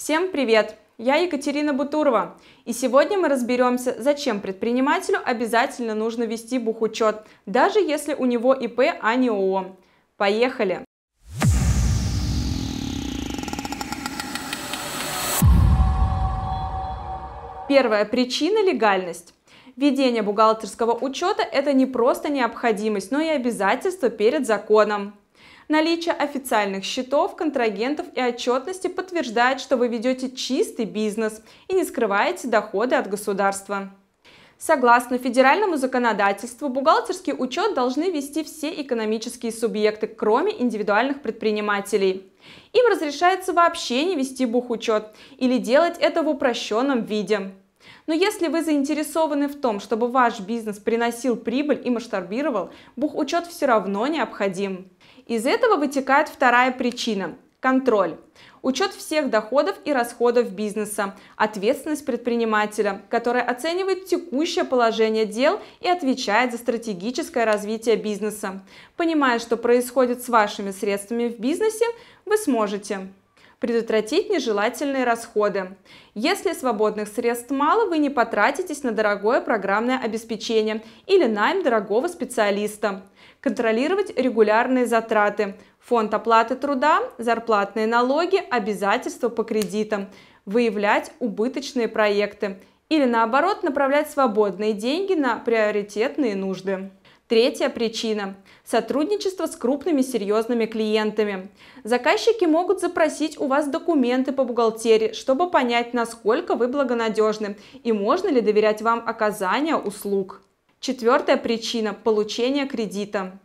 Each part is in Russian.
Всем привет! Я Екатерина Бутурова, и сегодня мы разберемся, зачем предпринимателю обязательно нужно вести бухучет, даже если у него ИП, а не ООО. Поехали! Первая причина – легальность. Ведение бухгалтерского учета – это не просто необходимость, но и обязательство перед законом. Наличие официальных счетов, контрагентов и отчетности подтверждает, что вы ведете чистый бизнес и не скрываете доходы от государства. Согласно федеральному законодательству, бухгалтерский учет должны вести все экономические субъекты, кроме индивидуальных предпринимателей. Им разрешается вообще не вести бухучет или делать это в упрощенном виде. Но если вы заинтересованы в том, чтобы ваш бизнес приносил прибыль и масштабировал, бухучет все равно необходим. Из этого вытекает вторая причина – контроль. Учет всех доходов и расходов бизнеса, ответственность предпринимателя, который оценивает текущее положение дел и отвечает за стратегическое развитие бизнеса. Понимая, что происходит с вашими средствами в бизнесе, вы сможете предотвратить нежелательные расходы. Если свободных средств мало, вы не потратитесь на дорогое программное обеспечение или найм дорогого специалиста контролировать регулярные затраты, фонд оплаты труда, зарплатные налоги, обязательства по кредитам, выявлять убыточные проекты или наоборот направлять свободные деньги на приоритетные нужды. Третья причина – сотрудничество с крупными серьезными клиентами. Заказчики могут запросить у вас документы по бухгалтерии, чтобы понять, насколько вы благонадежны и можно ли доверять вам оказание услуг. Четвертая причина – получение кредита.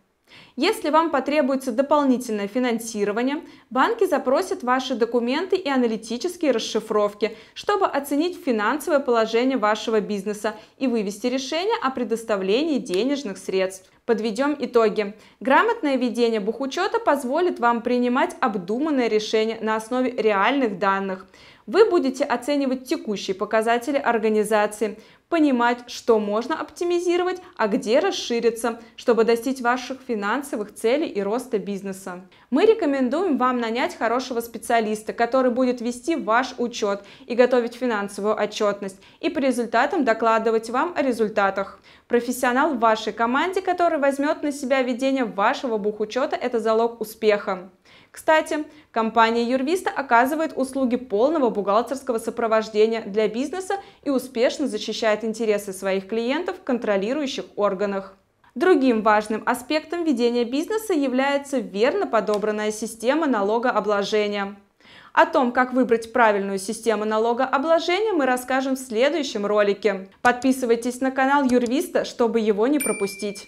Если вам потребуется дополнительное финансирование, банки запросят ваши документы и аналитические расшифровки, чтобы оценить финансовое положение вашего бизнеса и вывести решение о предоставлении денежных средств. Подведем итоги. Грамотное ведение бухучета позволит вам принимать обдуманное решение на основе реальных данных. Вы будете оценивать текущие показатели организации, понимать, что можно оптимизировать, а где расшириться, чтобы достичь ваших финансовых целей и роста бизнеса мы рекомендуем вам нанять хорошего специалиста, который будет вести ваш учет и готовить финансовую отчетность, и по результатам докладывать вам о результатах. Профессионал в вашей команде, который возьмет на себя ведение вашего бухучета, это залог успеха. Кстати, компания Юрвиста оказывает услуги полного бухгалтерского сопровождения для бизнеса и успешно защищает интересы своих клиентов в контролирующих органах. Другим важным аспектом ведения бизнеса является верно подобранная система налогообложения. О том, как выбрать правильную систему налогообложения, мы расскажем в следующем ролике. Подписывайтесь на канал Юрвиста, чтобы его не пропустить.